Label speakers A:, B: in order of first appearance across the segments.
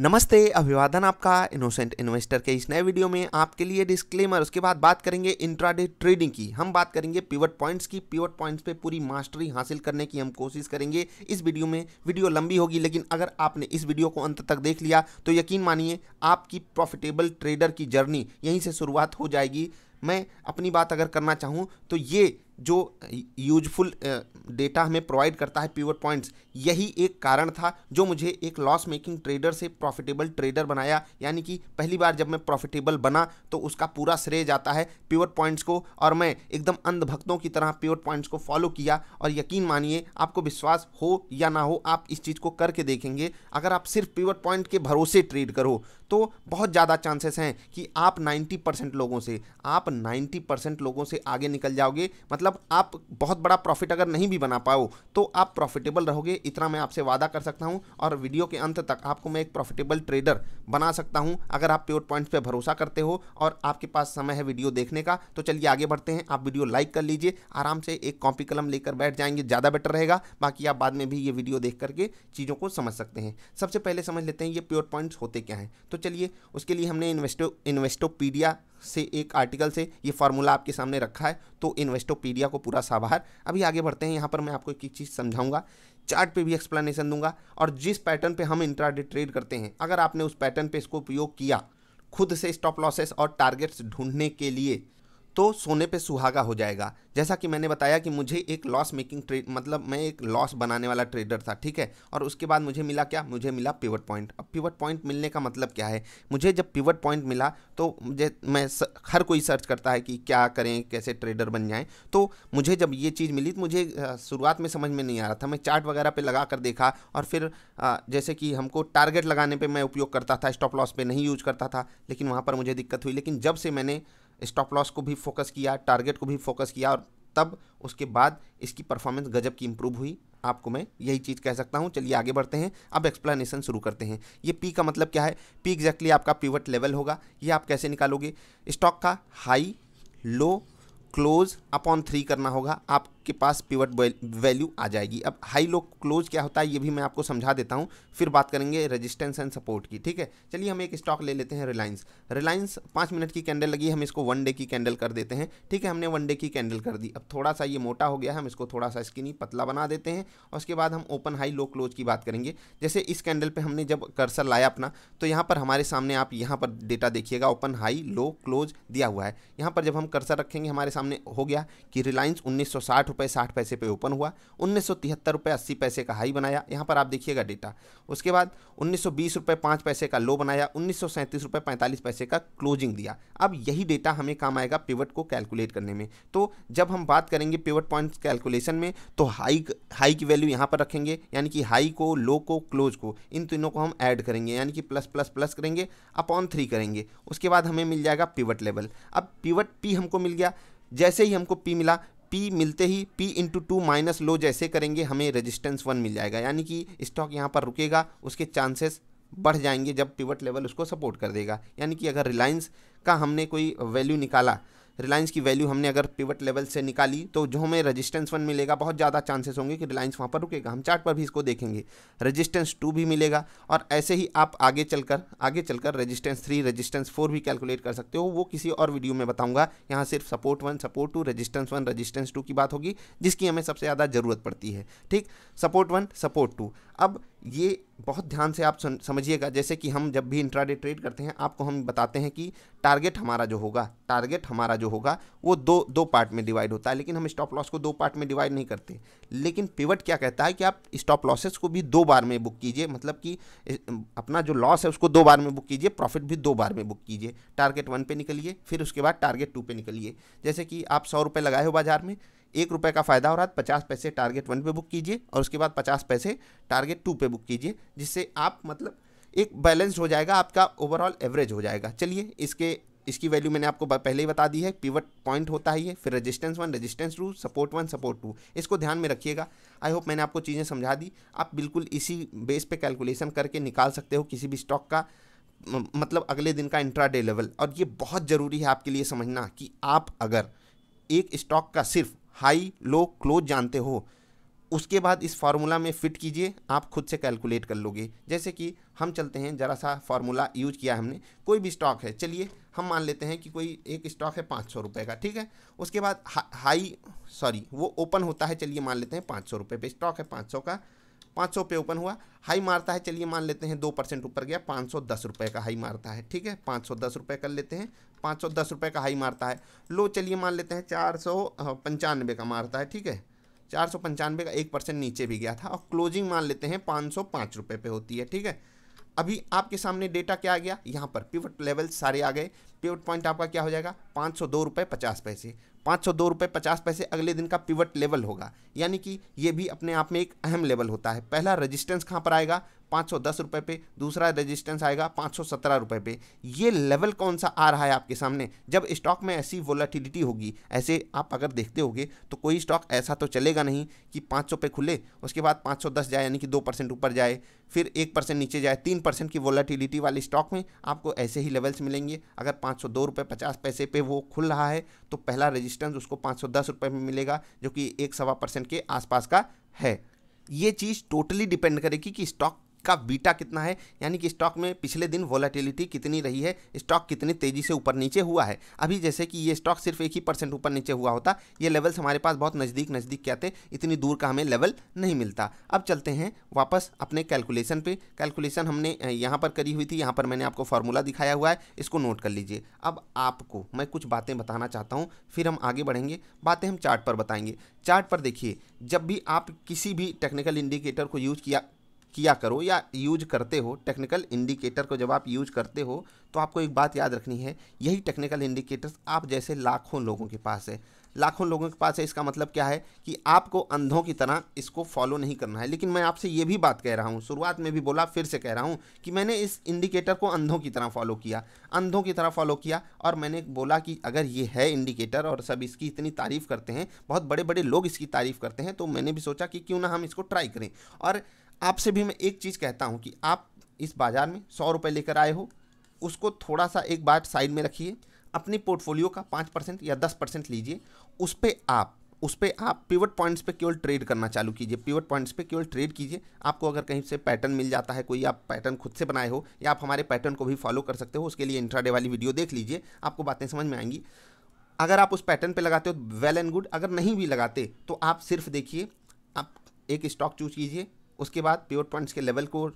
A: नमस्ते अभिवादन आपका इनोसेंट इन्वेस्टर के इस नए वीडियो में आपके लिए डिस्क्लेमर उसके बाद बात करेंगे इंट्राडे ट्रेडिंग की हम बात करेंगे पिवट पॉइंट्स की पिवट पॉइंट्स पे पूरी मास्टरी हासिल करने की हम कोशिश करेंगे इस वीडियो में वीडियो लंबी होगी लेकिन अगर आपने इस वीडियो को अंत तक देख लिया तो यकीन मानिए आपकी प्रॉफिटेबल ट्रेडर की जर्नी यहीं से शुरुआत हो जाएगी मैं अपनी बात अगर करना चाहूँ तो ये जो यूजफुल डेटा हमें प्रोवाइड करता है प्योर पॉइंट्स यही एक कारण था जो मुझे एक लॉस मेकिंग ट्रेडर से प्रॉफिटेबल ट्रेडर बनाया यानी कि पहली बार जब मैं प्रॉफिटेबल बना तो उसका पूरा श्रेय जाता है प्योर पॉइंट्स को और मैं एकदम अंधभक्तों की तरह प्योर पॉइंट्स को फॉलो किया और यकीन मानिए आपको विश्वास हो या ना हो आप इस चीज़ को करके देखेंगे अगर आप सिर्फ प्योर पॉइंट के भरोसे ट्रेड करो तो बहुत ज़्यादा चांसेस हैं कि आप नाइन्टी परसेंट लोगों से आप नाइन्टी परसेंट लोगों से आगे निकल जाओगे मतलब मतलब आप बहुत बड़ा प्रॉफिट अगर नहीं भी बना पाओ तो आप प्रॉफिटेबल रहोगे इतना मैं आपसे वादा कर सकता हूँ और वीडियो के अंत तक आपको मैं एक प्रॉफिटेबल ट्रेडर बना सकता हूँ अगर आप प्योर पॉइंट्स पर भरोसा करते हो और आपके पास समय है वीडियो देखने का तो चलिए आगे बढ़ते हैं आप वीडियो लाइक कर लीजिए आराम से एक कॉपी कलम लेकर बैठ जाएंगे ज़्यादा बेटर रहेगा बाकी आप बाद में भी ये वीडियो देख करके चीज़ों को समझ सकते हैं सबसे पहले समझ लेते हैं ये प्योर पॉइंट्स होते क्या हैं तो चलिए उसके लिए हमने इन्वेस्टो इन्वेस्टोपीडिया से एक आर्टिकल से ये फार्मूला आपके सामने रखा है तो इन्वेस्टोपीडिया को पूरा साबाहर अभी आगे बढ़ते हैं यहाँ पर मैं आपको एक चीज़ समझाऊंगा चार्ट पे भी एक्सप्लेनेशन दूंगा और जिस पैटर्न पे हम इंट्राडे ट्रेड करते हैं अगर आपने उस पैटर्न पे इसको उपयोग किया खुद से स्टॉप लॉसेस और टारगेट्स ढूंढने के लिए तो सोने पे सुहागा हो जाएगा जैसा कि मैंने बताया कि मुझे एक लॉस मेकिंग ट्रेड मतलब मैं एक लॉस बनाने वाला ट्रेडर था ठीक है और उसके बाद मुझे मिला क्या मुझे मिला पिवट पॉइंट अब पिवट पॉइंट मिलने का मतलब क्या है मुझे जब पिवट पॉइंट मिला तो मुझे मैं स, हर कोई सर्च करता है कि क्या करें कैसे ट्रेडर बन जाएँ तो मुझे जब ये चीज़ मिली तो मुझे शुरुआत में समझ में नहीं आ रहा था मैं चार्ट वगैरह पर लगा कर देखा और फिर जैसे कि हमको टारगेट लगाने पर मैं उपयोग करता था स्टॉप लॉस पर नहीं यूज करता था लेकिन वहाँ पर मुझे दिक्कत हुई लेकिन जब से मैंने स्टॉप लॉस को भी फोकस किया टारगेट को भी फोकस किया और तब उसके बाद इसकी परफॉर्मेंस गजब की इम्प्रूव हुई आपको मैं यही चीज़ कह सकता हूँ चलिए आगे बढ़ते हैं अब एक्सप्लेनेशन शुरू करते हैं ये पी का मतलब क्या है पी एग्जैक्टली आपका पीवट लेवल होगा ये आप कैसे निकालोगे स्टॉक का high low close upon three करना होगा आप आपके पास पिवट वैल्यू आ जाएगी अब हाई लो क्लोज क्या होता है ये भी मैं आपको समझा देता हूँ फिर बात करेंगे रजिस्टेंस एंड सपोर्ट की ठीक है चलिए हम एक स्टॉक ले लेते हैं रिलायंस रिलायंस पाँच मिनट की कैंडल लगी हम इसको वन डे की कैंडल कर देते हैं ठीक है हमने वन डे की कैंडल कर दी अब थोड़ा सा ये मोटा हो गया हम इसको थोड़ा सा स्किनी पतला बना देते हैं और उसके बाद हम ओपन हाई लो क्लोज की बात करेंगे जैसे इस कैंडल पर हमने जब कर्सर लाया अपना तो यहाँ पर हमारे सामने आप यहाँ पर डेटा देखिएगा ओपन हाई लो क्लोज दिया हुआ है यहाँ पर जब हम कर्सर रखेंगे हमारे सामने हो गया कि रिलायंस उन्नीस सौ साठ रुपये साठ पैसे पे ओपन हुआ उन्नीस सौ तिहत्तर रुपये अस्सी पैसे का हाई बनाया यहाँ पर आप देखिएगा डेटा उसके बाद उन्नीस सौ बीस रुपये पाँच पैसे का लो बनाया उन्नीस सौ सैंतीस रुपये पैंतालीस पैसे का क्लोजिंग दिया अब यही डेटा हमें काम आएगा पिवट को कैलकुलेट करने में तो जब हम बात करेंगे पिवट पॉइंट कैलकुलेशन में तो हाई हाई की वैल्यू यहाँ पर रखेंगे यानी कि हाई को लो को क्लोज को इन तीनों को हम ऐड करेंगे यानी कि प्लस प्लस प्लस करेंगे अपॉन थ्री करेंगे उसके बाद हमें मिल जाएगा पिवट लेवल अब पिवट पी हमको मिल गया जैसे ही हमको पी मिला पी मिलते ही P into two minus low जैसे करेंगे हमें रेजिस्टेंस वन मिल जाएगा यानी कि स्टॉक यहाँ पर रुकेगा उसके चांसेस बढ़ जाएंगे जब पिवट लेवल उसको सपोर्ट कर देगा यानी कि अगर रिलायंस का हमने कोई वैल्यू निकाला रिलायंस की वैल्यू हमने अगर पिवट लेवल से निकाली तो जो हमें रजिस्टेंस वन मिलेगा बहुत ज़्यादा चांसेस होंगे कि रिलायंस वहाँ पर रुकेगा हम चार्ट पर भी इसको देखेंगे रजिस्टेंस टू भी मिलेगा और ऐसे ही आप आगे चलकर आगे चलकर रजिस्टेंस थ्री रजिस्टेंस फोर भी कैलकुलेट कर सकते हो वो किसी और वीडियो में बताऊंगा यहाँ सिर्फ support one support two resistance one resistance two की बात होगी जिसकी हमें सबसे ज़्यादा ज़रूरत पड़ती है ठीक सपोर्ट वन सपोर्ट टू अब ये बहुत ध्यान से आप समझिएगा जैसे कि हम जब भी इंट्राडे ट्रेड करते हैं आपको हम बताते हैं कि टारगेट हमारा जो होगा टारगेट हमारा जो होगा वो दो दो पार्ट में डिवाइड होता है लेकिन हम स्टॉप लॉस को दो पार्ट में डिवाइड नहीं करते लेकिन पिवट क्या कहता है कि आप स्टॉप लॉसेस को भी दो बार में बुक कीजिए मतलब कि अपना जो लॉस है उसको दो बार में बुक कीजिए प्रॉफिट भी दो बार में बुक कीजिए टारगेट वन पर निकलिए फिर उसके बाद टारगेट टू पर निकलिए जैसे कि आप सौ रुपये लगाए हो बाजार में एक रुपये का फ़ायदा हो रहा है पचास पैसे टारगेट वन पे बुक कीजिए और उसके बाद पचास पैसे टारगेट टू पे बुक कीजिए जिससे आप मतलब एक बैलेंस्ड हो जाएगा आपका ओवरऑल एवरेज हो जाएगा चलिए इसके इसकी वैल्यू मैंने आपको पहले ही बता दी है पिवट पॉइंट होता है ये फिर resistance one resistance two support one support two इसको ध्यान में रखिएगा आई होप मैंने आपको चीज़ें समझा दी आप बिल्कुल इसी बेस पे कैलकुलेशन करके निकाल सकते हो किसी भी स्टॉक का मतलब अगले दिन का इंट्रा डे लेवल और ये बहुत ज़रूरी है आपके लिए समझना कि आप अगर एक स्टॉक का सिर्फ हाई लो क्लोज जानते हो उसके बाद इस फार्मूला में फिट कीजिए आप खुद से कैलकुलेट कर लोगे जैसे कि हम चलते हैं ज़रा सा फार्मूला यूज किया हमने कोई भी स्टॉक है चलिए हम मान लेते हैं कि कोई एक स्टॉक है पाँच सौ रुपये का ठीक है उसके बाद हा, हाई सॉरी वो ओपन होता है चलिए मान लेते हैं पाँच सौ रुपये पर स्टॉक है पाँच सौ का 500 पे ओपन हुआ हाई मारता है चलिए मान लेते हैं दो परसेंट ऊपर गया पाँच सौ दस रुपये का हाई मारता है ठीक है पाँच सौ दस रुपये कर लेते हैं पाँच सौ दस रुपये का हाई मारता है लो चलिए मान लेते हैं चार सौ पंचानवे का मारता है ठीक है चार सौ पंचानवे का एक परसेंट नीचे भी गया था और क्लोजिंग मान लेते हैं पाँच सौ पाँच रुपये पे होती है ठीक है अभी आपके सामने डेटा क्या आ गया यहाँ पर पिवट लेवल सारे आ गए पिवट पॉइंट आपका क्या हो जाएगा पाँच सौ दो रुपये पचास पैसे पाँच सौ दो रुपये पचास पैसे अगले दिन का पिवट लेवल होगा यानी कि ये भी अपने आप में एक अहम लेवल होता है पहला रजिस्टेंस कहाँ पर आएगा पाँच सौ दस रुपये पे दूसरा रेजिस्टेंस आएगा पाँच सौ सत्रह रुपये पे ये लेवल कौन सा आ रहा है आपके सामने जब स्टॉक में ऐसी वोलाटिलिटी होगी ऐसे आप अगर देखते होगे तो कोई स्टॉक ऐसा तो चलेगा नहीं कि पाँच सौ पे खुले उसके बाद पाँच सौ दस जाए यानी कि दो परसेंट ऊपर जाए फिर एक परसेंट नीचे जाए तीन परसेंट की वोलाटिलिटी वाले स्टॉक में आपको ऐसे ही लेवल्स मिलेंगे अगर पाँच सौ दो रुपये पचास पैसे पे वो खुल रहा है तो पहला रजिस्टेंस उसको पाँच सौ दस रुपये में मिलेगा जो कि एक सवा परसेंट के आसपास का है ये चीज़ टोटली डिपेंड करेगी कि स्टॉक का बीटा कितना है यानी कि स्टॉक में पिछले दिन वॉलेटिलिटी कितनी रही है स्टॉक कितनी तेजी से ऊपर नीचे हुआ है अभी जैसे कि ये स्टॉक सिर्फ एक ही परसेंट ऊपर नीचे हुआ होता ये लेवल्स हमारे पास बहुत नज़दीक नज़दीक के आते इतनी दूर का हमें लेवल नहीं मिलता अब चलते हैं वापस अपने कैलकुलेशन पर कैलकुलेशन हमने यहाँ पर करी हुई थी यहाँ पर मैंने आपको फार्मूला दिखाया हुआ है इसको नोट कर लीजिए अब आपको मैं कुछ बातें बताना चाहता हूँ फिर हम आगे बढ़ेंगे बातें हम चार्ट पर बताएंगे चार्ट पर देखिए जब भी आप किसी भी टेक्निकल इंडिकेटर को यूज किया किया करो या यूज करते हो टेक्निकल इंडिकेटर को जब आप यूज करते हो तो आपको एक बात याद रखनी है यही टेक्निकल इंडिकेटर्स आप जैसे लाखों लोगों के पास है लाखों लोगों के पास है इसका मतलब क्या है कि आपको अंधों की तरह इसको फॉलो नहीं करना है लेकिन मैं आपसे ये भी बात कह रहा हूँ शुरुआत में भी बोला फिर से कह रहा हूँ कि मैंने इस इंडिकेटर को अंधों की तरह फॉलो किया अंधों की तरह फॉलो किया और मैंने बोला कि अगर ये है इंडिकेटर और सब इसकी इतनी तारीफ़ करते हैं बहुत बड़े बड़े लोग इसकी तारीफ़ करते हैं तो मैंने भी सोचा कि क्यों ना हम इसको ट्राई करें और आपसे भी मैं एक चीज़ कहता हूँ कि आप इस बाज़ार में सौ रुपये लेकर आए हो उसको थोड़ा सा एक बार साइड में रखिए अपनी पोर्टफोलियो का पाँच परसेंट या दस परसेंट लीजिए उस पर आप उस पर आप पिवट पॉइंट्स पे केवल ट्रेड करना चालू कीजिए पिवट पॉइंट्स पे केवल ट्रेड कीजिए आपको अगर कहीं से पैटर्न मिल जाता है कोई आप पैटर्न खुद से बनाए हो या आप हमारे पैटर्न को भी फॉलो कर सकते हो उसके लिए इंट्राडे वाली वीडियो देख लीजिए आपको बातें समझ में आएंगी अगर आप उस पैटर्न पर लगाते हो वेल एंड गुड अगर नहीं भी लगाते तो आप सिर्फ देखिए आप एक स्टॉक चूज कीजिए उसके बाद प्योर पॉइंट्स के लेवल को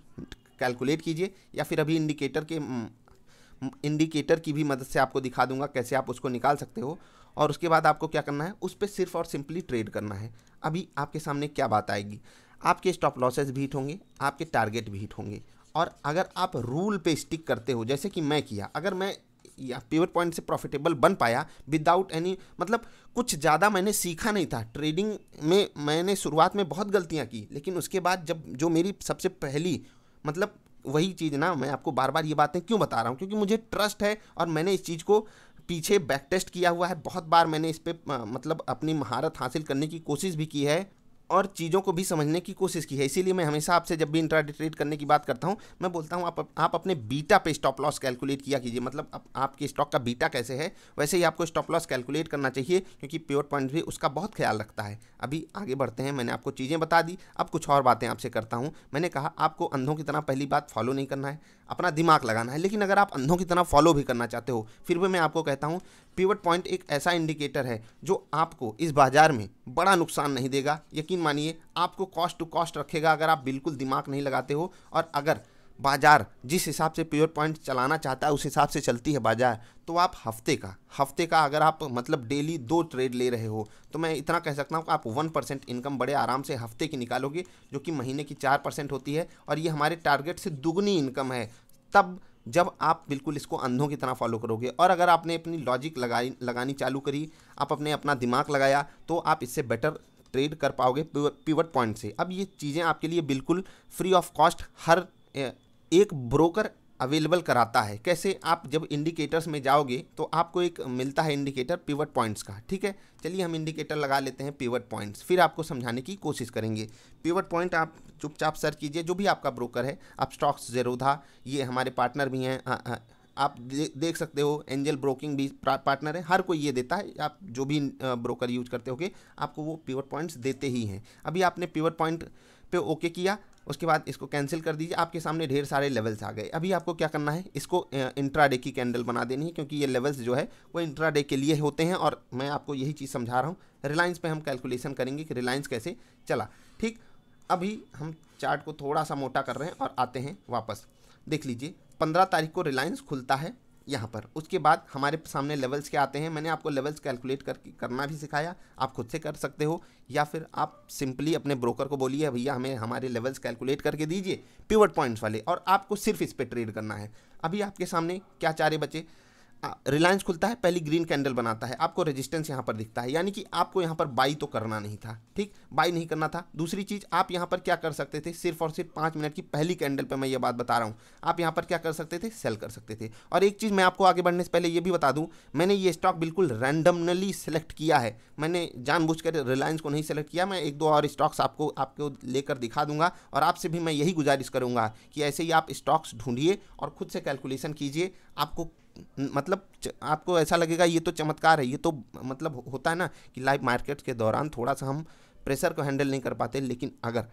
A: कैलकुलेट कीजिए या फिर अभी इंडिकेटर के इंडिकेटर हम्म, हम्म, की भी मदद से आपको दिखा दूंगा कैसे आप उसको निकाल सकते हो और उसके बाद आपको क्या करना है उस पर सिर्फ और सिंपली ट्रेड करना है अभी आपके सामने क्या बात आएगी आपके स्टॉप लॉसेज भी हिट होंगे आपके टारगेट भी हिट होंगे और अगर आप रूल पे स्टिक करते हो जैसे कि मैं किया अगर मैं किया प्योर पॉइंट से प्रॉफिटेबल बन पाया विदाउट एनी मतलब कुछ ज़्यादा मैंने सीखा नहीं था ट्रेडिंग में मैंने शुरुआत में बहुत गलतियाँ की लेकिन उसके बाद जब जो मेरी सबसे पहली मतलब वही चीज़ ना मैं आपको बार बार ये बातें क्यों बता रहा हूँ क्योंकि मुझे ट्रस्ट है और मैंने इस चीज़ को पीछे बैक टेस्ट किया हुआ है बहुत बार मैंने इस पर मतलब अपनी महारत हासिल करने की कोशिश भी की है और चीज़ों को भी समझने की कोशिश की है इसीलिए मैं हमेशा आपसे जब भी इंट्राडे ट्रेड करने की बात करता हूँ मैं बोलता हूँ आप आप अपने बीटा पे स्टॉप लॉस कैलकुलेट किया कीजिए मतलब आप, आपके स्टॉक का बीटा कैसे है वैसे ही आपको स्टॉप लॉस कैलकुलेट करना चाहिए क्योंकि प्योर पॉइंट भी उसका बहुत ख्याल रखता है अभी आगे बढ़ते हैं मैंने आपको चीज़ें बता दी अब कुछ और बातें आपसे करता हूँ मैंने कहा आपको अंधों की तरह पहली बात फॉलो नहीं करना है अपना दिमाग लगाना है लेकिन अगर आप अंधों की तरह फॉलो भी करना चाहते हो फिर भी मैं आपको कहता हूँ पिवट पॉइंट एक ऐसा इंडिकेटर है जो आपको इस बाज़ार में बड़ा नुकसान नहीं देगा यकीन मानिए आपको कॉस्ट टू कॉस्ट रखेगा अगर आप बिल्कुल दिमाग नहीं लगाते हो और अगर बाज़ार जिस हिसाब से प्योर पॉइंट चलाना चाहता है उस हिसाब से चलती है बाज़ार तो आप हफ्ते का हफ्ते का अगर आप मतलब डेली दो ट्रेड ले रहे हो तो मैं इतना कह सकता हूँ कि आप वन परसेंट इनकम बड़े आराम से हफ्ते की निकालोगे जो कि महीने की चार परसेंट होती है और ये हमारे टारगेट से दुगनी इनकम है तब जब आप बिल्कुल इसको अंधों की तरह फॉलो करोगे और अगर आपने अपनी लॉजिक लगाई लगानी चालू करी आप अपने अपना दिमाग लगाया तो आप इससे बेटर ट्रेड कर पाओगे पिवट पॉइंट से अब ये चीज़ें आपके लिए बिल्कुल फ्री ऑफ कॉस्ट हर एक ब्रोकर अवेलेबल कराता है कैसे आप जब इंडिकेटर्स में जाओगे तो आपको एक मिलता है इंडिकेटर पिवट पॉइंट्स का ठीक है चलिए हम इंडिकेटर लगा लेते हैं पिवट पॉइंट्स फिर आपको समझाने की कोशिश करेंगे पिवट पॉइंट आप चुपचाप सर्च कीजिए जो भी आपका ब्रोकर है आप स्टॉक्स जेरोधा ये हमारे पार्टनर भी हैं हाँ, हाँ, आप दे, देख सकते हो एंजल ब्रोकिंग भी पार्टनर है हर कोई ये देता है आप जो भी ब्रोकर यूज करते होगे आपको वो पिवट पॉइंट्स देते ही हैं अभी आपने पिवट पॉइंट पे ओके किया उसके बाद इसको कैंसिल कर दीजिए आपके सामने ढेर सारे लेवल्स आ गए अभी आपको क्या करना है इसको इंट्राडे की कैंडल बना देनी है क्योंकि ये लेवल्स जो है वो इंट्राडे के लिए होते हैं और मैं आपको यही चीज़ समझा रहा हूँ रिलायंस पे हम कैलकुलेशन करेंगे कि रिलायंस कैसे चला ठीक अभी हम चार्ट को थोड़ा सा मोटा कर रहे हैं और आते हैं वापस देख लीजिए पंद्रह तारीख को रिलायंस खुलता है यहाँ पर उसके बाद हमारे सामने लेवल्स के आते हैं मैंने आपको लेवल्स कैलकुलेट करके करना भी सिखाया आप खुद से कर सकते हो या फिर आप सिंपली अपने ब्रोकर को बोलिए भैया हमें हमारे लेवल्स कैलकुलेट करके दीजिए पिवट पॉइंट्स वाले और आपको सिर्फ इस पर ट्रेड करना है अभी आपके सामने क्या चारे बचे रिलायंस खुलता है पहली ग्रीन कैंडल बनाता है आपको रेजिस्टेंस यहाँ पर दिखता है यानी कि आपको यहाँ पर बाई तो करना नहीं था ठीक बाई नहीं करना था दूसरी चीज़ आप यहाँ पर क्या कर सकते थे सिर्फ और सिर्फ पाँच मिनट की पहली कैंडल पर मैं ये बात बता रहा हूँ आप यहाँ पर क्या कर सकते थे सेल कर सकते थे और एक चीज़ मैं आपको आगे बढ़ने से पहले ये भी बता दूँ मैंने ये स्टॉक बिल्कुल रैंडमली सेलेक्ट किया है मैंने जानबूझ रिलायंस को नहीं सेलेक्ट किया मैं एक दो और स्टॉक्स आपको आपको लेकर दिखा दूंगा और आपसे भी मैं यही गुजारिश करूँगा कि ऐसे ही आप स्टॉक्स ढूंढिए और खुद से कैलकुलेशन कीजिए आपको मतलब आपको ऐसा लगेगा ये तो चमत्कार है ये तो मतलब होता है ना कि लाइव मार्केट के दौरान थोड़ा सा हम प्रेशर को हैंडल नहीं कर पाते लेकिन अगर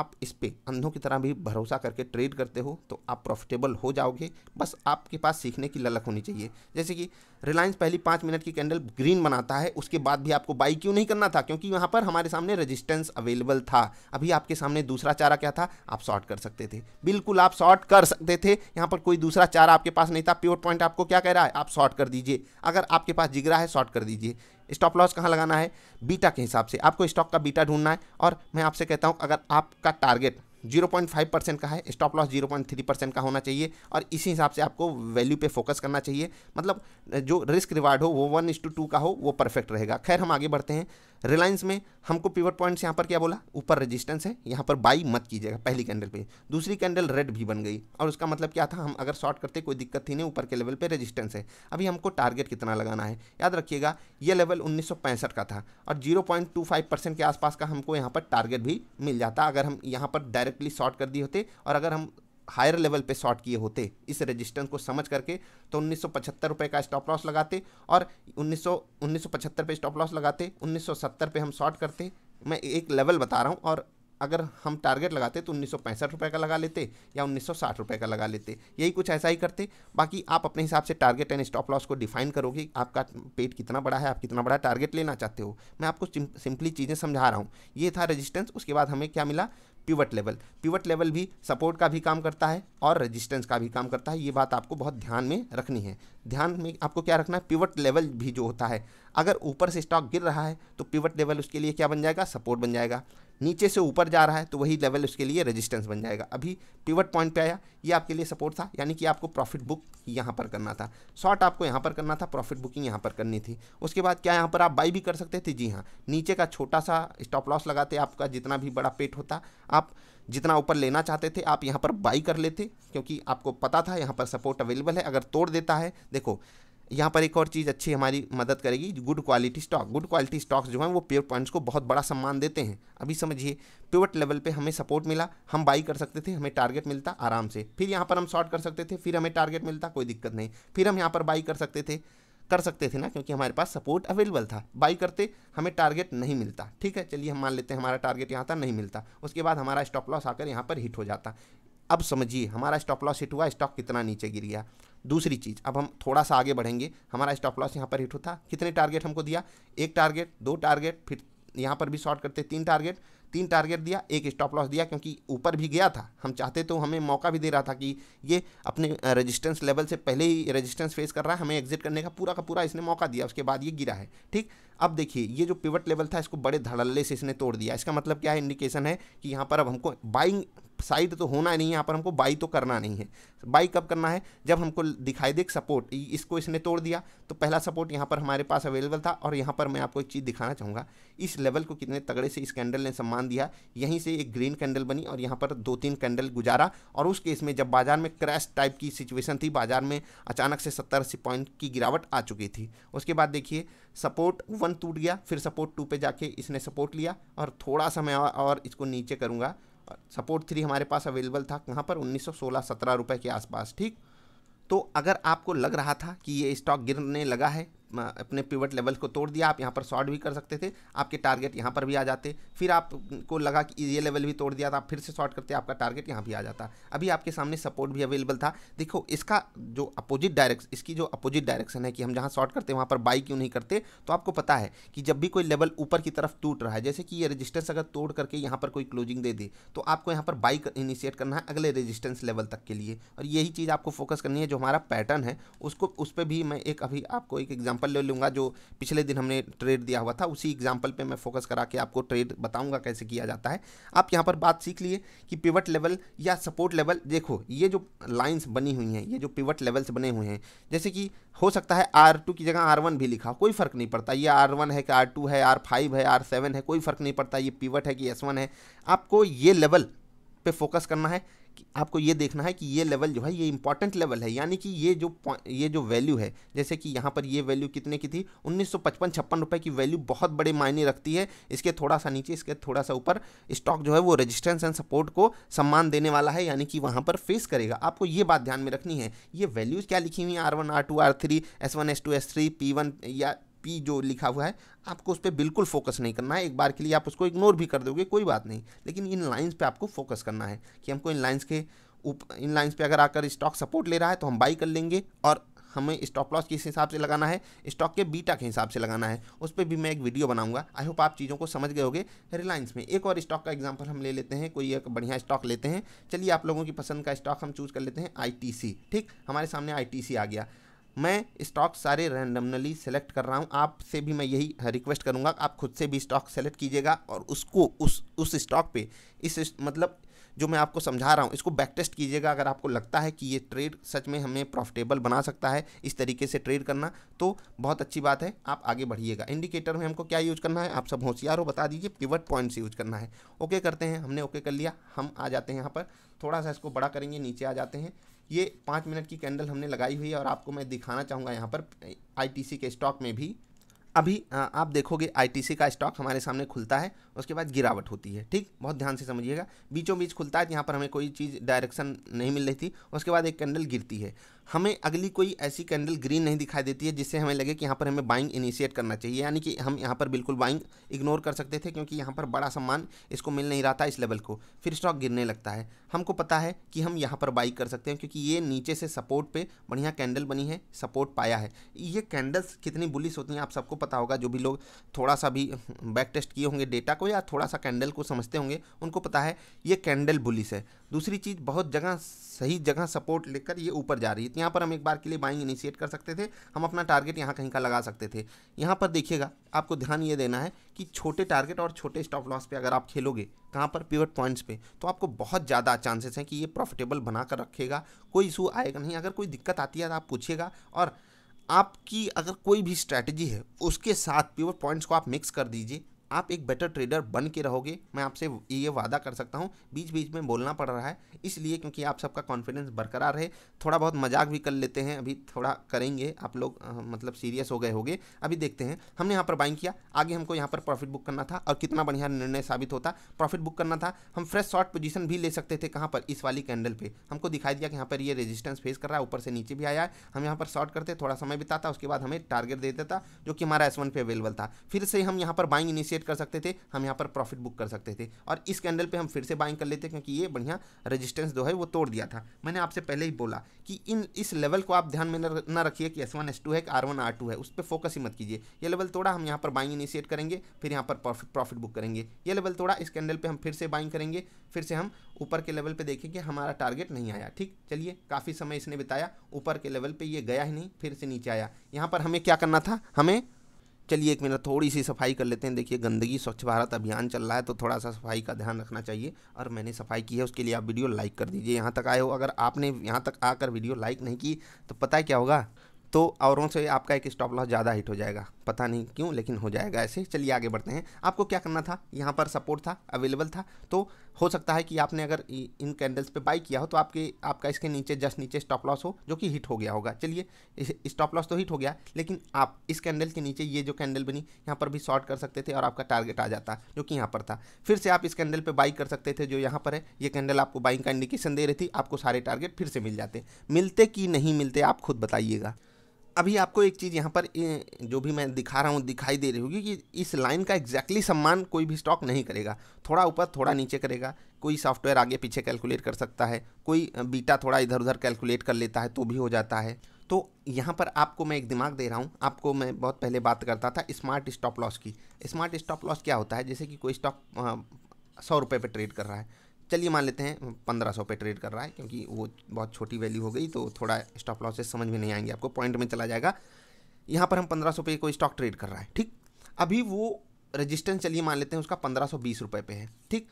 A: आप इस पर अंधों की तरह भी भरोसा करके ट्रेड करते हो तो आप प्रॉफिटेबल हो जाओगे बस आपके पास सीखने की ललक होनी चाहिए जैसे कि रिलायंस पहली पाँच मिनट की कैंडल ग्रीन बनाता है उसके बाद भी आपको बाई क्यों नहीं करना था क्योंकि यहाँ पर हमारे सामने रजिस्टेंस अवेलेबल था अभी आपके सामने दूसरा चारा क्या था आप शॉर्ट कर सकते थे बिल्कुल आप शॉर्ट कर सकते थे यहाँ पर कोई दूसरा चारा आपके पास नहीं था प्योर पॉइंट आपको क्या कह रहा है आप शॉर्ट कर दीजिए अगर आपके पास जिगरा है शॉर्ट कर दीजिए स्टॉप लॉस कहाँ लगाना है बीटा के हिसाब से आपको स्टॉक का बीटा ढूंढना है और मैं आपसे कहता हूँ अगर आपका टारगेट 0.5 परसेंट का है स्टॉप लॉस 0.3 परसेंट का होना चाहिए और इसी हिसाब से आपको वैल्यू पे फोकस करना चाहिए मतलब जो रिस्क रिवार्ड हो वो वन इस टू टू का हो वो परफेक्ट रहेगा खैर हम आगे बढ़ते हैं रिलायंस में हमको पिवट पॉइंट्स यहाँ पर क्या बोला ऊपर रेजिस्टेंस है यहाँ पर बाई मत कीजिएगा पहली कैंडल पे दूसरी कैंडल रेड भी बन गई और उसका मतलब क्या था हम अगर शॉर्ट करते कोई दिक्कत थी नहीं ऊपर के लेवल पे रेजिस्टेंस है अभी हमको टारगेट कितना लगाना है याद रखिएगा ये लेवल उन्नीस का था और जीरो के आसपास का हमको यहाँ पर टारगेट भी मिल जाता अगर हम यहाँ पर डायरेक्टली शॉर्ट कर दिए होते और अगर हम हायर लेवल पे शॉर्ट किए होते इस रेजिस्टेंस को समझ करके तो उन्नीस रुपए का स्टॉप लॉस लगाते और 1900 पचहत्तर पे स्टॉप लॉस लगाते 1970 पे हम शॉर्ट करते मैं एक लेवल बता रहा हूँ और अगर हम टारगेट लगाते तो उन्नीस रुपए का लगा लेते या उन्नीस रुपए का लगा लेते यही कुछ ऐसा ही करते बाकी आप अपने हिसाब से टारगेट एंड स्टॉप लॉस को डिफाइन करोगे आपका पेट कितना बड़ा है आप कितना बड़ा टारगेट लेना चाहते हो मैं आपको सिंपली चीज़ें समझा रहा हूँ ये था रजिस्टेंस उसके बाद हमें क्या मिला पिवट लेवल पिवट लेवल भी सपोर्ट का भी काम करता है और रेजिस्टेंस का भी काम करता है ये बात आपको बहुत ध्यान में रखनी है ध्यान में आपको क्या रखना है पिवट लेवल भी जो होता है अगर ऊपर से स्टॉक गिर रहा है तो पिवट लेवल उसके लिए क्या बन जाएगा सपोर्ट बन जाएगा नीचे से ऊपर जा रहा है तो वही लेवल उसके लिए रेजिस्टेंस बन जाएगा अभी पिवट पॉइंट पे आया ये आपके लिए सपोर्ट था यानी कि आपको प्रॉफिट बुक यहाँ पर करना था शॉर्ट आपको यहाँ पर करना था प्रॉफिट बुकिंग यहाँ पर करनी थी उसके बाद क्या यहाँ पर आप बाई भी कर सकते थे जी हाँ नीचे का छोटा सा स्टॉप लॉस लगाते आपका जितना भी बड़ा पेट होता आप जितना ऊपर लेना चाहते थे आप यहाँ पर बाई कर लेते क्योंकि आपको पता था यहाँ पर सपोर्ट अवेलेबल है अगर तोड़ देता है देखो यहाँ पर एक और चीज़ अच्छी हमारी मदद करेगी good quality stock good quality stocks जो हैं वो प्योर पॉइंट्स को बहुत बड़ा सम्मान देते हैं अभी समझिए पिवट लेवल पे हमें सपोर्ट मिला हम बाई कर सकते थे हमें टारगेट मिलता आराम से फिर यहाँ पर हम शॉर्ट कर सकते थे फिर हमें टारगेट मिलता कोई दिक्कत नहीं फिर हम यहाँ पर बाई कर सकते थे कर सकते थे ना क्योंकि हमारे पास सपोर्ट अवेलेबल था बाई करते हमें टारगेट नहीं मिलता ठीक है चलिए हम मान लेते हैं हमारा टारगेट यहाँ था नहीं मिलता उसके बाद हमारा स्टॉप लॉस आकर यहाँ पर हिट हो जाता अब समझिए हमारा स्टॉप लॉस हिट हुआ स्टॉक कितना नीचे गिर गया दूसरी चीज़ अब हम थोड़ा सा आगे बढ़ेंगे हमारा स्टॉप लॉस यहाँ पर हिट होता कितने टारगेट हमको दिया एक टारगेट दो टारगेट फिर यहाँ पर भी शॉर्ट करते तीन टारगेट तीन टारगेट दिया एक स्टॉप लॉस दिया क्योंकि ऊपर भी गया था हम चाहते तो हमें मौका भी दे रहा था कि ये अपने रेजिस्टेंस लेवल से पहले ही रेजिस्टेंस फेस कर रहा है हमें एग्जिट करने का पूरा का पूरा इसने मौका दिया उसके बाद ये गिरा है ठीक अब देखिए ये जो पिवट लेवल था इसको बड़े धड़ल्ले से इसने तोड़ दिया इसका मतलब क्या है इंडिकेशन है कि यहाँ पर अब हमको बाइंग साइड तो होना नहीं है यहाँ पर हमको बाई तो करना नहीं है बाई कब करना है जब हमको दिखाई दे सपोर्ट इसको इसने तोड़ दिया तो पहला सपोर्ट यहाँ पर हमारे पास अवेलेबल था और यहाँ पर मैं आपको एक चीज़ दिखाना चाहूँगा इस लेवल को कितने तगड़े से इस कैंडल ने सम्मान दिया यहीं से एक ग्रीन कैंडल बनी और यहाँ पर दो तीन कैंडल गुजारा और उस केस में जब बाजार में क्रैश टाइप की सिचुएशन थी बाजार में अचानक से सत्तर अस्सी पॉइंट की गिरावट आ चुकी थी उसके बाद देखिए सपोर्ट वन टूट गया फिर सपोर्ट टू पे जाके इसने सपोर्ट लिया और थोड़ा सा मैं और इसको नीचे करूँगा पर सपोर्ट थ्री हमारे पास अवेलेबल था कहाँ पर 1916 सत्रह रुपये के आसपास ठीक तो अगर आपको लग रहा था कि ये स्टॉक गिरने लगा है अपने पिवट लेवल को तोड़ दिया आप यहाँ पर शॉर्ट भी कर सकते थे आपके टारगेट यहाँ पर भी आ जाते फिर आपको लगा कि ये लेवल भी तोड़ दिया था आप फिर से शॉर्ट करते आपका टारगेट यहाँ भी आ जाता अभी आपके सामने सपोर्ट भी अवेलेबल था देखो इसका जो अपोजिट डायरेक्शन इसकी जो अपोजिट डायरेक्शन है कि हम जहाँ शॉर्ट करते हैं वहाँ पर बाई क्यों नहीं करते तो आपको पता है कि जब भी कोई लेवल ऊपर की तरफ टूट रहा है जैसे कि ये रजिस्टेंस अगर तोड़ करके यहाँ पर कोई क्लोजिंग दे दे तो आपको यहाँ पर बाई इनिशिएट करना है अगले रजिस्टेंस लेवल तक के लिए और यही चीज़ आपको फोकस करनी है जो हमारा पैटर्न है उसको उस पर भी मैं एक अभी आपको एक एग्जाम्पल एग्जाम्पल ले लूँगा जो पिछले दिन हमने ट्रेड दिया हुआ था उसी एग्जाम्पल पर मैं फोकस करा के आपको ट्रेड बताऊँगा कैसे किया जाता है आप यहाँ पर बात सीख लिए कि पिवट लेवल या सपोर्ट लेवल देखो ये जो लाइन्स बनी हुई हैं ये जो पिवट लेवल्स बने हुए हैं जैसे कि हो सकता है आर टू की जगह आर वन भी लिखा कोई फ़र्क नहीं पड़ता ये आर वन है कि आर टू है आर फाइव है आर सेवन है कोई फ़र्क नहीं पड़ता ये पिवट है कि एस वन है आपको ये लेवल पे फोकस करना है आपको ये देखना है कि ये लेवल जो है ये इंपॉर्टेंट लेवल है यानी कि ये जो ये जो वैल्यू है जैसे कि यहाँ पर ये वैल्यू कितने की थी उन्नीस सौ पचपन छप्पन रुपये की वैल्यू बहुत बड़े मायने रखती है इसके थोड़ा सा नीचे इसके थोड़ा सा ऊपर स्टॉक जो है वो रेजिस्टेंस एंड सपोर्ट को सम्मान देने वाला है यानी कि वहाँ पर फेस करेगा आपको ये बात ध्यान में रखनी है ये वैल्यूज़ क्या लिखी हुई हैं R one R two R three S one S two S three P one या पी जो लिखा हुआ है आपको उस पर बिल्कुल फोकस नहीं करना है एक बार के लिए आप उसको इग्नोर भी कर दोगे कोई बात नहीं लेकिन इन लाइन्स पे आपको फोकस करना है कि हमको इन लाइन्स के उप इन लाइन्स पे अगर आकर स्टॉक सपोर्ट ले रहा है तो हम बाई कर लेंगे और हमें स्टॉप लॉस किस हिसाब से लगाना है स्टॉक के बीटा के हिसाब से लगाना है उस पर भी मैं एक वीडियो बनाऊंगा आई होप आप चीज़ों को समझ गए होगे रिलायंस में एक और स्टॉक का एग्जांपल हम ले लेते हैं कोई एक बढ़िया स्टॉक लेते हैं चलिए आप लोगों की पसंद का स्टॉक हम चूज़ कर लेते हैं आई ठीक हमारे सामने आई आ गया मैं स्टॉक सारे रैंडमली सेलेक्ट कर रहा हूँ आपसे भी मैं यही रिक्वेस्ट करूँगा आप खुद से भी स्टॉक सेलेक्ट कीजिएगा और उसको उस उस स्टॉक पे इस मतलब जो मैं आपको समझा रहा हूँ इसको बैक टेस्ट कीजिएगा अगर आपको लगता है कि ये ट्रेड सच में हमें प्रॉफिटेबल बना सकता है इस तरीके से ट्रेड करना तो बहुत अच्छी बात है आप आगे बढ़िएगा इंडिकेटर में हमको क्या यूज़ करना है आप सब होशियार हो बता दीजिए पिवट पॉइंट्स यूज करना है ओके करते हैं हमने ओके कर लिया हम आ जाते हैं यहाँ पर थोड़ा सा इसको बड़ा करेंगे नीचे आ जाते हैं ये पाँच मिनट की कैंडल हमने लगाई हुई है और आपको मैं दिखाना चाहूँगा यहाँ पर आईटीसी के स्टॉक में भी अभी आप देखोगे आईटीसी का स्टॉक हमारे सामने खुलता है उसके बाद गिरावट होती है ठीक बहुत ध्यान से समझिएगा बीचों बीच खुलता है तो यहाँ पर हमें कोई चीज़ डायरेक्शन नहीं मिल रही थी उसके बाद एक कैंडल गिरती है हमें अगली कोई ऐसी कैंडल ग्रीन नहीं दिखाई देती है जिससे हमें लगे कि यहाँ पर हमें बाइंग इनिशिएट करना चाहिए यानी कि हम यहाँ पर बिल्कुल बाइंग इग्नोर कर सकते थे क्योंकि यहाँ पर बड़ा सम्मान इसको मिल नहीं रहा था इस लेवल को फिर स्टॉक गिरने लगता है हमको पता है कि हम यहाँ पर बाई कर सकते हैं क्योंकि ये नीचे से सपोर्ट पर बढ़िया कैंडल बनी है सपोर्ट पाया है ये कैंडल्स कितनी बुलिस होती हैं आप सबको पता होगा जो भी लोग थोड़ा सा भी बैक टेस्ट किए होंगे डेटा को या थोड़ा सा कैंडल को समझते होंगे उनको पता है ये कैंडल बुलिस है दूसरी चीज़ बहुत जगह सही जगह सपोर्ट लेकर ये ऊपर जा रही है यहाँ पर हम एक बार के लिए बाइंग इनिशिएट कर सकते थे हम अपना टारगेट यहाँ कहीं का लगा सकते थे यहाँ पर देखिएगा आपको ध्यान ये देना है कि छोटे टारगेट और छोटे स्टॉप लॉस पे अगर आप खेलोगे कहाँ पर पिवट पॉइंट्स पे तो आपको बहुत ज़्यादा चांसेस हैं कि ये प्रॉफिटेबल बना कर रखेगा कोई इशू आएगा नहीं अगर कोई दिक्कत आती है तो आप पूछिएगा और आपकी अगर कोई भी स्ट्रैटेजी है उसके साथ प्योर पॉइंट्स को आप मिक्स कर दीजिए आप एक बेटर ट्रेडर बन के रहोगे मैं आपसे ये वादा कर सकता हूँ बीच बीच में बोलना पड़ रहा है इसलिए क्योंकि आप सबका कॉन्फिडेंस बरकरार है थोड़ा बहुत मजाक भी कर लेते हैं अभी थोड़ा करेंगे आप लोग मतलब सीरियस हो गए होगे अभी देखते हैं हमने यहाँ पर बाइंग किया आगे हमको यहाँ पर प्रॉफिट बुक करना था और कितना बढ़िया निर्णय साबित होता प्रॉफिट बुक करना था हम फ्रेश शॉर्ट पोजिशन भी ले सकते थे कहाँ पर इस वाली कैंडल पर हमको दिखाई दिया कि यहाँ पर ये रेजिस्टेंस फेस कर रहा है ऊपर से नीचे भी आया है हम यहाँ पर शॉर्ट करते थोड़ा समय बिताता उसके बाद हमें टारगेट दे देता जो कि हमारा एस पे अवेलेबल था फिर से हम यहाँ पर बाइंग इनिशिएट एग्जिट कर सकते थे हम यहाँ पर प्रॉफिट बुक कर सकते थे और इस कैंडल पे हम फिर से बाइंग कर लेते क्योंकि ये बढ़िया रेजिस्टेंस जो है वो तोड़ दिया था मैंने आपसे पहले ही बोला कि इन इस लेवल को आप ध्यान में न रखिए कि एस वन एस टू है कि आर वन आर टू है उस पर फोकस ही मत कीजिए ये लेवल तोड़ा हम यहाँ पर बाइंग इनिशिएट करेंगे फिर यहाँ पर प्रॉफिट प्रॉफिट बुक करेंगे ये लेवल थोड़ा इस कैंडल पर हम फिर से बाइंग करेंगे फिर से हम ऊपर के लेवल पर देखेंगे हमारा टारगेट नहीं आया ठीक चलिए काफ़ी समय इसने बिताया ऊपर के लेवल पर ये गया ही नहीं फिर से नीचे आया यहाँ पर हमें क्या करना था हमें चलिए एक मिनट थोड़ी सी सफाई कर लेते हैं देखिए गंदगी स्वच्छ भारत अभियान चल रहा है तो थोड़ा सा सफाई का ध्यान रखना चाहिए और मैंने सफाई की है उसके लिए आप वीडियो लाइक कर दीजिए यहाँ तक आए हो अगर आपने यहाँ तक आकर वीडियो लाइक नहीं की तो पता है क्या होगा तो औरों से आपका एक स्टॉप लॉस ज़्यादा हिट हो जाएगा पता नहीं क्यों लेकिन हो जाएगा ऐसे चलिए आगे बढ़ते हैं आपको क्या करना था यहाँ पर सपोर्ट था अवेलेबल था तो हो सकता है कि आपने अगर इन कैंडल्स पे बाई किया हो तो आपके आपका इसके नीचे जस्ट नीचे स्टॉप लॉस हो जो कि हिट हो गया होगा चलिए स्टॉप लॉस तो हिट हो गया लेकिन आप इस कैंडल के नीचे ये जो कैंडल बनी यहाँ पर भी शॉर्ट कर सकते थे और आपका टारगेट आ जाता जो कि यहाँ पर था फिर से आप इस कैंडल पर बाई कर सकते थे जो यहाँ पर है ये कैंडल आपको बाइंग का इंडिकेशन दे रही थी आपको सारे टारगेट फिर से मिल जाते मिलते कि नहीं मिलते आप खुद बताइएगा अभी आपको एक चीज़ यहाँ पर जो भी मैं दिखा रहा हूँ दिखाई दे रही होगी कि इस लाइन का एग्जैक्टली सम्मान कोई भी स्टॉक नहीं करेगा थोड़ा ऊपर थोड़ा नीचे करेगा कोई सॉफ्टवेयर आगे पीछे कैलकुलेट कर सकता है कोई बीटा थोड़ा इधर उधर कैलकुलेट कर लेता है तो भी हो जाता है तो यहाँ पर आपको मैं एक दिमाग दे रहा हूँ आपको मैं बहुत पहले बात करता था स्मार्ट स्टॉप लॉस की स्मार्ट स्टॉप लॉस क्या होता है जैसे कि कोई स्टॉक सौ रुपये पर ट्रेड कर रहा है चलिए मान लेते हैं पंद्रह सौ पे ट्रेड कर रहा है क्योंकि वो बहुत छोटी वैल्यू हो गई तो थोड़ा स्टॉप लॉसेस समझ में नहीं आएंगे आपको पॉइंट में चला जाएगा यहाँ पर हम पंद्रह सौ पे कोई स्टॉक ट्रेड कर रहा है ठीक अभी वो रजिस्टेंस चलिए मान लेते हैं उसका पंद्रह सौ बीस रुपये पे है ठीक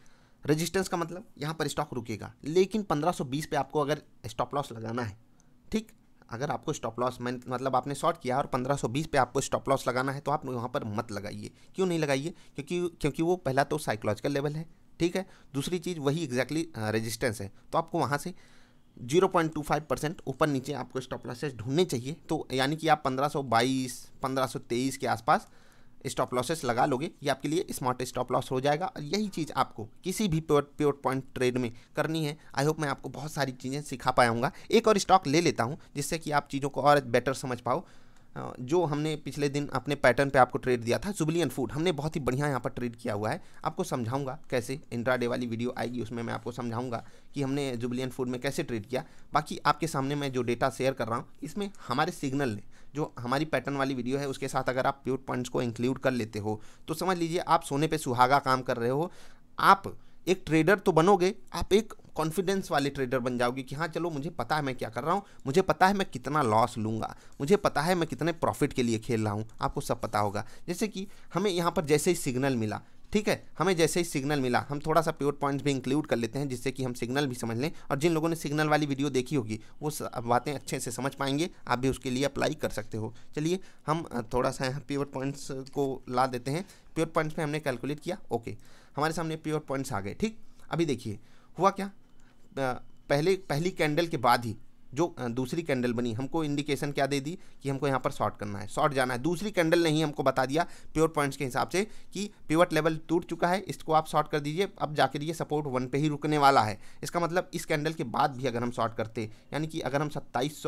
A: रजिस्टेंस का मतलब यहाँ पर स्टॉक रुकेगा लेकिन पंद्रह सौ बीस पे आपको अगर स्टॉप लॉस लगाना है ठीक अगर आपको स्टॉप लॉस मैं मतलब आपने शॉर्ट किया और 1520 पे आपको स्टॉप लॉस लगाना है तो आप वहाँ पर मत लगाइए क्यों नहीं लगाइए क्योंकि क्योंकि वो पहला तो साइकोलॉजिकल लेवल है ठीक है दूसरी चीज़ वही एग्जैक्टली रेजिस्टेंस है तो आपको वहाँ से 0.25 परसेंट ऊपर नीचे आपको स्टॉप लॉसेस ढूंढने चाहिए तो यानी कि आप 1522, 1523 के आसपास स्टॉप लॉसेस लगा लोगे ये आपके लिए स्मार्ट स्टॉप लॉस हो जाएगा और यही चीज़ आपको किसी भी प्योर प्योर पॉइंट ट्रेड में करनी है आई होप मैं आपको बहुत सारी चीज़ें सिखा पाऊँगा एक और स्टॉक ले लेता हूँ जिससे कि आप चीज़ों को और बेटर समझ पाओ हाँ, जो हमने पिछले दिन अपने पैटर्न पे आपको ट्रेड दिया था जुबिलियन फूड हमने बहुत ही बढ़िया यहाँ पर ट्रेड किया हुआ है आपको समझाऊंगा कैसे इंट्राडे वाली वीडियो आएगी उसमें मैं आपको समझाऊंगा कि हमने जुबलियन फूड में कैसे ट्रेड किया बाकी आपके सामने मैं जो डेटा शेयर कर रहा हूँ इसमें हमारे सिग्नल ने जो हमारी पैटर्न वाली वीडियो है उसके साथ अगर आप प्योर पॉइंट्स को इंक्लूड कर लेते हो तो समझ लीजिए आप सोने पर सुहागा काम कर रहे हो आप एक ट्रेडर तो बनोगे आप एक कॉन्फिडेंस वाले ट्रेडर बन जाओगे कि हाँ चलो मुझे पता है मैं क्या कर रहा हूँ मुझे पता है मैं कितना लॉस लूँगा मुझे पता है मैं कितने प्रॉफिट के लिए खेल रहा हूँ आपको सब पता होगा जैसे कि हमें यहाँ पर जैसे ही सिग्नल मिला ठीक है हमें जैसे ही सिग्नल मिला हम थोड़ा सा प्योर पॉइंट्स भी इंक्लूड कर लेते हैं जिससे कि हम सिग्नल भी समझ लें और जिन लोगों ने सिग्नल वाली वीडियो देखी होगी वो बातें अच्छे से समझ पाएंगे आप भी उसके लिए अप्लाई कर सकते हो चलिए हम थोड़ा सा यहाँ प्योर पॉइंट्स को ला देते हैं प्योर पॉइंट्स में हमने कैलकुलेट किया ओके हमारे सामने प्योर पॉइंट्स आ गए ठीक अभी देखिए हुआ क्या पहले पहली कैंडल के बाद ही जो दूसरी कैंडल बनी हमको इंडिकेशन क्या दे दी कि हमको यहाँ पर शॉर्ट करना है शॉर्ट जाना है दूसरी कैंडल ने ही हमको बता दिया प्योर पॉइंट्स के हिसाब से कि पिवट लेवल टूट चुका है इसको आप शॉर्ट कर दीजिए अब जाकर ये सपोर्ट वन पे ही रुकने वाला है इसका मतलब इस कैंडल के बाद भी अगर हम शॉर्ट करते यानी कि अगर हम सत्ताईस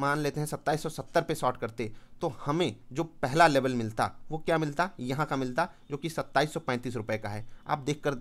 A: मान लेते हैं सत्ताईस सौ सत्तर पे शॉर्ट करते तो हमें जो पहला लेवल मिलता वो क्या मिलता यहाँ का मिलता जो कि सत्ताईस सौ पैंतीस रुपये का है आप देख कर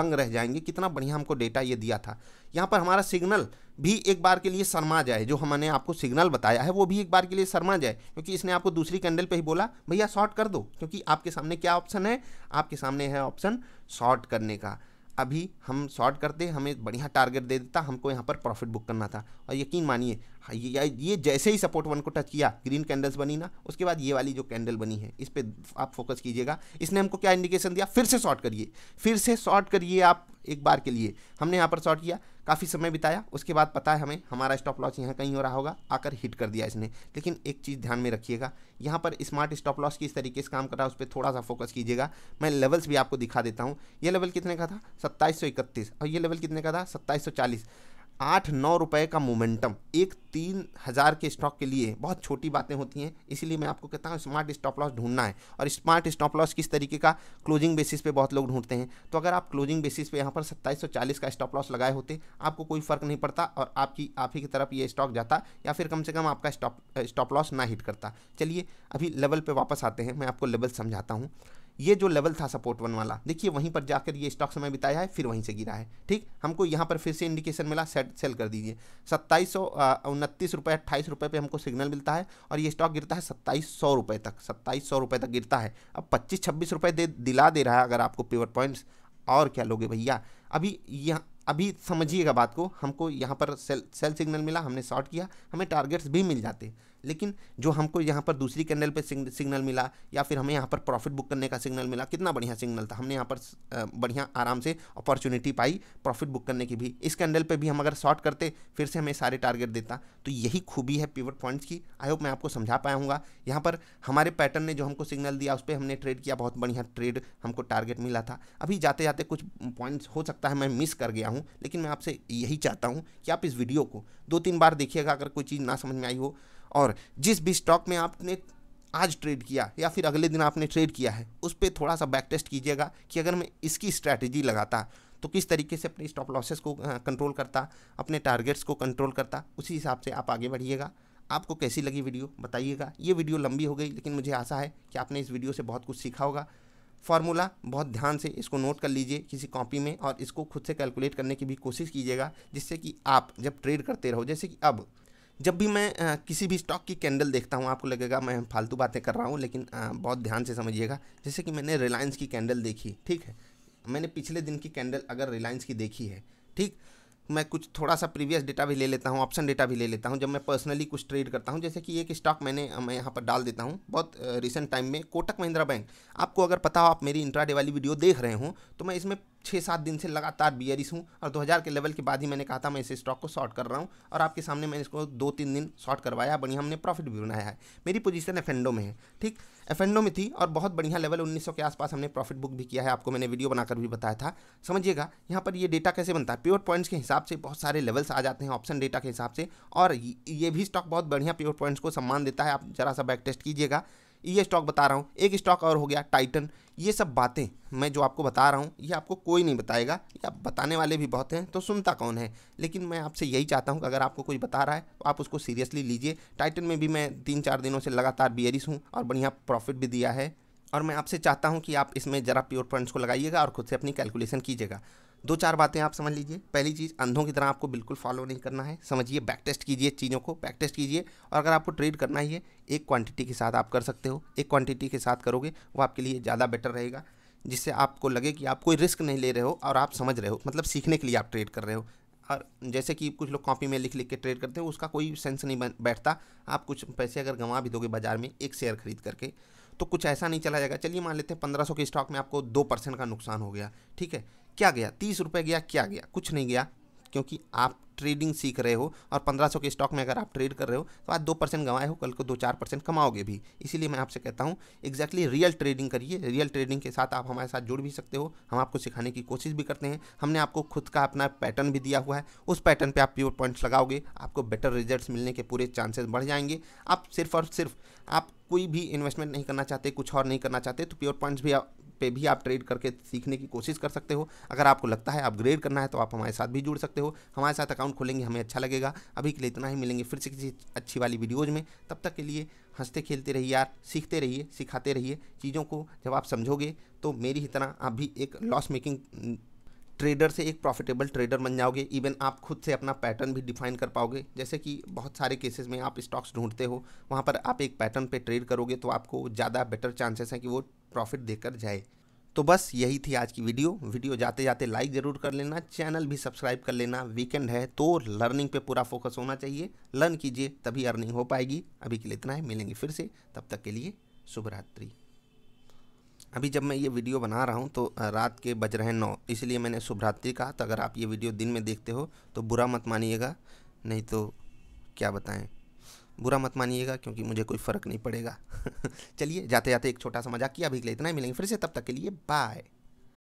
A: दंग रह जाएंगे कितना बढ़िया हमको डेटा ये दिया था यहाँ पर हमारा सिग्नल भी एक बार के लिए शर्मा जाए जो हमने आपको सिग्नल बताया है वो भी एक बार के लिए शर्मा जाए क्योंकि इसने आपको दूसरी कैंडल पर ही बोला भैया शॉर्ट कर दो क्योंकि आपके सामने क्या ऑप्शन है आपके सामने है ऑप्शन शॉर्ट करने का अभी हम शॉर्ट करते हमें बढ़िया टारगेट दे देता हमको यहाँ पर प्रॉफिट बुक करना था और यकीन मानिए हाँ, ये ये जैसे ही सपोर्ट वन को टच किया ग्रीन कैंडल्स बनी ना उसके बाद ये वाली जो कैंडल बनी है इस पर आप फोकस कीजिएगा इसने हमको क्या इंडिकेशन दिया फिर से शॉर्ट करिए फिर से शॉर्ट करिए आप एक बार के लिए हमने यहाँ पर शॉर्ट किया काफ़ी समय बिताया उसके बाद पता है हमें हमारा स्टॉप लॉस यहाँ कहीं हो रहा होगा आकर हिट कर दिया इसने लेकिन एक चीज़ ध्यान में रखिएगा यहाँ पर स्मार्ट स्टॉप लॉस किस तरीके से काम कर रहा है उस पर थोड़ा सा फोकस कीजिएगा मैं लेवल्स भी आपको दिखा देता हूँ ये लेवल कितने का था सत्ताईस और ये लेवल कितने का था सत्ताईस आठ नौ रुपए का मोमेंटम एक तीन हज़ार के स्टॉक के लिए बहुत छोटी बातें होती हैं इसीलिए मैं आपको कहता हूँ स्मार्ट स्टॉप लॉस ढूंढना है और स्मार्ट स्टॉप लॉस किस तरीके का क्लोजिंग बेसिस पे बहुत लोग ढूंढते हैं तो अगर आप क्लोजिंग बेसिस पे यहाँ पर चालीस का स्टॉप लॉस लगाए होते आपको कोई फ़र्क नहीं पड़ता और आपकी आप ही की तरफ ये स्टॉक जाता या फिर कम से कम आपका स्टॉप स्टॉप लॉस ना हिट करता चलिए अभी लेवल पर वापस आते हैं मैं आपको लेवल समझाता हूँ ये जो लेवल था सपोर्ट वन वाला देखिए वहीं पर जाकर ये स्टॉक समय बिताया है फिर वहीं से गिरा है ठीक हमको यहाँ पर फिर से इंडिकेशन मिला सेट सेल कर दीजिए सत्ताईस सौ उनतीस रुपये अट्ठाईस रुपये पर हमको सिग्नल मिलता है और ये स्टॉक गिरता है सत्ताईस सौ रुपये तक सत्ताईस सौ रुपये तक गिरता है अब पच्चीस छब्बीस रुपये दे दिला दे रहा है अगर आपको पेवर पॉइंट्स और क्या लोगे भैया अभी यहाँ अभी समझिएगा बात को हमको यहाँ पर सेल सेल सिग्नल मिला हमने शॉर्ट किया हमें टारगेट्स भी मिल जाते लेकिन जो हमको यहाँ पर दूसरी कैंडल पे सिग्नल मिला या फिर हमें यहाँ पर प्रॉफिट बुक करने का सिग्नल मिला कितना बढ़िया सिग्नल था हमने यहाँ पर बढ़िया आराम से अपॉर्चुनिटी पाई प्रॉफिट बुक करने की भी इस कैंडल पे भी हम अगर शॉर्ट करते फिर से हमें सारे टारगेट देता तो यही खूबी है पिवट पॉइंट्स की आई होप मैं आपको समझा पाया हूँगा यहाँ पर हमारे पैटर्न ने जो हमको सिग्नल दिया उस पर हमने ट्रेड किया बहुत बढ़िया ट्रेड हमको टारगेट मिला था अभी जाते जाते कुछ पॉइंट्स हो सकता है मैं मिस कर गया हूँ लेकिन मैं आपसे यही चाहता हूँ कि आप इस वीडियो को दो तीन बार देखिएगा अगर कोई चीज़ ना समझ में आई हो और जिस भी स्टॉक में आपने आज ट्रेड किया या फिर अगले दिन आपने ट्रेड किया है उस पर थोड़ा सा बैक टेस्ट कीजिएगा कि अगर मैं इसकी स्ट्रैटेजी लगाता तो किस तरीके से अपने स्टॉप लॉसेस को कंट्रोल करता अपने टारगेट्स को कंट्रोल करता उसी हिसाब से आप आगे बढ़िएगा आपको कैसी लगी वीडियो बताइएगा ये वीडियो लंबी हो गई लेकिन मुझे आशा है कि आपने इस वीडियो से बहुत कुछ सीखा होगा फार्मूला बहुत ध्यान से इसको नोट कर लीजिए किसी कॉपी में और इसको खुद से कैलकुलेट करने की भी कोशिश कीजिएगा जिससे कि आप जब ट्रेड करते रहो जैसे कि अब जब भी मैं आ, किसी भी स्टॉक की कैंडल देखता हूँ आपको लगेगा मैं फालतू बातें कर रहा हूँ लेकिन आ, बहुत ध्यान से समझिएगा जैसे कि मैंने रिलायंस की कैंडल देखी ठीक है मैंने पिछले दिन की कैंडल अगर रिलायंस की देखी है ठीक मैं कुछ थोड़ा सा प्रीवियस डेटा भी ले लेता हूँ ऑप्शन डेटा भी ले लेता हूँ जब मैं पर्सनली कुछ ट्रेड करता हूँ जैसे कि एक स्टॉक मैंने मैं यहाँ पर डाल देता हूँ बहुत रिसेंट टाइम में कोटक महिंद्रा बैंक आपको अगर पता हो आप मेरी इंट्राडे वाली वीडियो देख रहे हो तो मैं इसमें छः सात दिन से लगातार बियरिस हूँ और 2000 के लेवल के बाद ही मैंने कहा था मैं इस स्टॉक को शॉर्ट कर रहा हूँ और आपके सामने मैंने इसको दो तीन दिन शॉर्ट करवाया बढ़िया हमने प्रॉफिट भी बनाया है मेरी पोजीशन एफेंडो में है ठीक एफेंडो में थी और बहुत बढ़िया लेवल 1900 के आसपास हमने प्रॉफिट बुक भी किया है आपको मैंने वीडियो बनाकर भी बताया था समझिएगा यहाँ पर ये डेटा कैसे बनता है प्योर पॉइंट्स के हिसाब से बहुत सारे लेवल्स आ जाते हैं ऑप्शन डेटा के हिसाब से और ये भी स्टॉक बहुत बढ़िया प्योर पॉइंट्स को सम्मान देता है आप जरा सा बैक टेस्ट कीजिएगा ये स्टॉक बता रहा हूँ एक स्टॉक और हो गया टाइटन ये सब बातें मैं जो आपको बता रहा हूँ ये आपको कोई नहीं बताएगा या बताने वाले भी बहुत हैं तो सुनता कौन है लेकिन मैं आपसे यही चाहता हूँ कि अगर आपको कोई बता रहा है तो आप उसको सीरियसली लीजिए टाइटन में भी मैं तीन चार दिनों से लगातार बियरिस हूँ और बढ़िया प्रॉफिट भी दिया है और मैं आपसे चाहता हूँ कि आप इसमें ज़रा प्योर फंड्स को लगाइएगा और खुद से अपनी कैलकुलेशन कीजिएगा दो चार बातें आप समझ लीजिए पहली चीज़ अंधों की तरह आपको बिल्कुल फॉलो नहीं करना है समझिए बैक टेस्ट कीजिए चीज़ों को बैक टेस्ट कीजिए और अगर आपको ट्रेड करना ही है एक क्वांटिटी के साथ आप कर सकते हो एक क्वांटिटी के साथ करोगे वो आपके लिए ज़्यादा बेटर रहेगा जिससे आपको लगे कि आप कोई रिस्क नहीं ले रहे हो और आप समझ रहे हो मतलब सीखने के लिए आप ट्रेड कर रहे हो और जैसे कि कुछ लोग कॉपी में लिख लिख के ट्रेड करते हैं उसका कोई सेंस नहीं बैठता आप कुछ पैसे अगर गंवा भी दोगे बाजार में एक शेयर खरीद करके तो कुछ ऐसा नहीं चला जाएगा चलिए मान लेते हैं पंद्रह सौ के स्टॉक में आपको दो परसेंट का नुकसान हो गया ठीक है क्या गया तीस रुपये गया क्या गया कुछ नहीं गया क्योंकि आप ट्रेडिंग सीख रहे हो और पंद्रह सौ के स्टॉक में अगर आप ट्रेड कर रहे हो तो आज दो परसेंट गंवाए हो कल को दो चार परसेंट कमाओगे भी इसीलिए मैं आपसे कहता हूँ एग्जैक्टली रियल ट्रेडिंग करिए रियल ट्रेडिंग के साथ आप हमारे साथ जुड़ भी सकते हो हम आपको सिखाने की कोशिश भी करते हैं हमने आपको खुद का अपना पैटर्न भी दिया हुआ है उस पैटर्न पर आप प्योर पॉइंट्स लगाओगे आपको बेटर रिजल्ट मिलने के पूरे चांसेस बढ़ जाएंगे आप सिर्फ और सिर्फ आप कोई भी इन्वेस्टमेंट नहीं करना चाहते कुछ और नहीं करना चाहते तो प्योर पॉइंट्स भी आप पे भी आप ट्रेड करके सीखने की कोशिश कर सकते हो अगर आपको लगता है अपग्रेड करना है तो आप हमारे साथ भी जुड़ सकते हो हमारे साथ अकाउंट खोलेंगे हमें अच्छा लगेगा अभी के लिए इतना ही मिलेंगे फिर से किसी अच्छी वाली वीडियोज़ में तब तक के लिए हंसते खेलते रहिए यार सीखते रहिए सिखाते रहिए चीज़ों को जब आप समझोगे तो मेरी ही तरह आप भी एक लॉस मेकिंग ट्रेडर से एक प्रॉफिटेबल ट्रेडर बन जाओगे इवन आप खुद से अपना पैटर्न भी डिफाइन कर पाओगे जैसे कि बहुत सारे केसेस में आप स्टॉक्स ढूंढते हो वहाँ पर आप एक पैटर्न पे ट्रेड करोगे तो आपको ज़्यादा बेटर चांसेस हैं कि वो प्रॉफिट देकर जाए तो बस यही थी आज की वीडियो वीडियो जाते जाते लाइक ज़रूर कर लेना चैनल भी सब्सक्राइब कर लेना वीकेंड है तो लर्निंग पे पूरा फोकस होना चाहिए लर्न कीजिए तभी अर्निंग हो पाएगी अभी के लिए इतना है मिलेंगे फिर से तब तक के लिए शुभ रात्रि अभी जब मैं ये वीडियो बना रहा हूँ तो रात के बज रहे हैं नौ इसलिए मैंने शुभरात्रि कहा तो अगर आप ये वीडियो दिन में देखते हो तो बुरा मत मानिएगा नहीं तो क्या बताएँ बुरा मत मानिएगा क्योंकि मुझे कोई फ़र्क नहीं पड़ेगा चलिए जाते जाते एक छोटा सा मजाक किया भी इतना ही मिलेंगे फिर से तब तक के लिए बाय